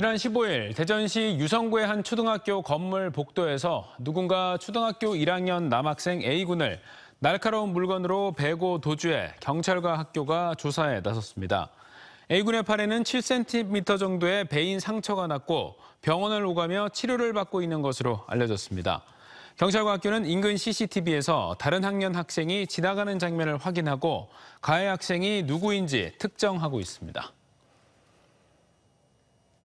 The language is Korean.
지난 15일 대전시 유성구의 한 초등학교 건물 복도에서 누군가 초등학교 1학년 남학생 A군을 날카로운 물건으로 베고 도주해 경찰과 학교가 조사에 나섰습니다. A군의 팔에는 7cm 정도의 배인 상처가 났고 병원을 오가며 치료를 받고 있는 것으로 알려졌습니다. 경찰과 학교는 인근 CCTV에서 다른 학년 학생이 지나가는 장면을 확인하고 가해 학생이 누구인지 특정하고 있습니다.